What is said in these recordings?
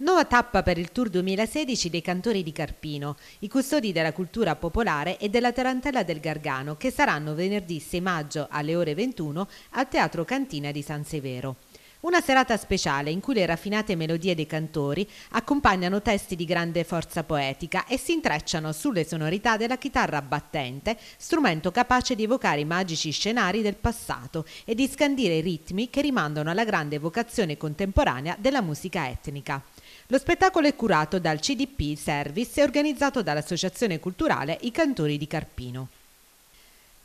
Nuova tappa per il Tour 2016 dei cantori di Carpino, i custodi della cultura popolare e della Tarantella del Gargano, che saranno venerdì 6 maggio alle ore 21 al Teatro Cantina di San Severo. Una serata speciale in cui le raffinate melodie dei cantori accompagnano testi di grande forza poetica e si intrecciano sulle sonorità della chitarra battente, strumento capace di evocare i magici scenari del passato e di scandire ritmi che rimandano alla grande vocazione contemporanea della musica etnica. Lo spettacolo è curato dal CDP Service e organizzato dall'Associazione Culturale I Cantori di Carpino.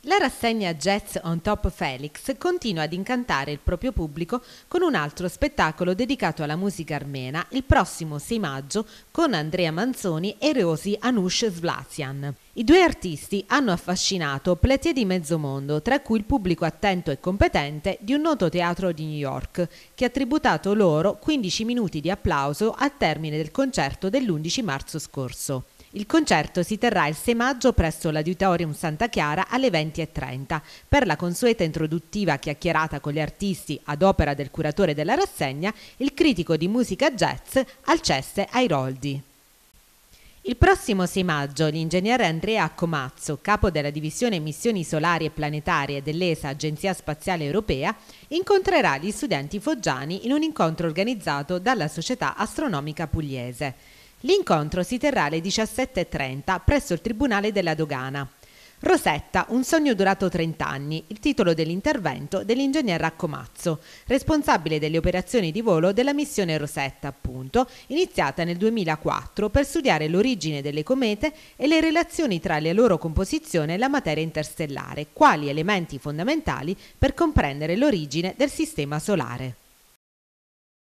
La rassegna Jazz on Top Felix continua ad incantare il proprio pubblico con un altro spettacolo dedicato alla musica armena il prossimo 6 maggio con Andrea Manzoni e Rosi Anush Svlazian. I due artisti hanno affascinato platee di mezzo mondo, tra cui il pubblico attento e competente di un noto teatro di New York, che ha tributato loro 15 minuti di applauso al termine del concerto dell'11 marzo scorso. Il concerto si terrà il 6 maggio presso l'Auditorium Santa Chiara alle 20.30. Per la consueta introduttiva chiacchierata con gli artisti ad opera del curatore della rassegna, il critico di musica jazz Alceste Airoldi. Il prossimo 6 maggio l'ingegnere Andrea Accomazzo, capo della divisione Missioni Solari e Planetarie dell'ESA Agenzia Spaziale Europea, incontrerà gli studenti foggiani in un incontro organizzato dalla Società Astronomica Pugliese. L'incontro si terrà alle 17.30 presso il Tribunale della Dogana. Rosetta, un sogno durato 30 anni, il titolo dell'intervento dell'ingegner Raccomazzo, responsabile delle operazioni di volo della missione Rosetta, appunto, iniziata nel 2004 per studiare l'origine delle comete e le relazioni tra la loro composizione e la materia interstellare, quali elementi fondamentali per comprendere l'origine del sistema solare.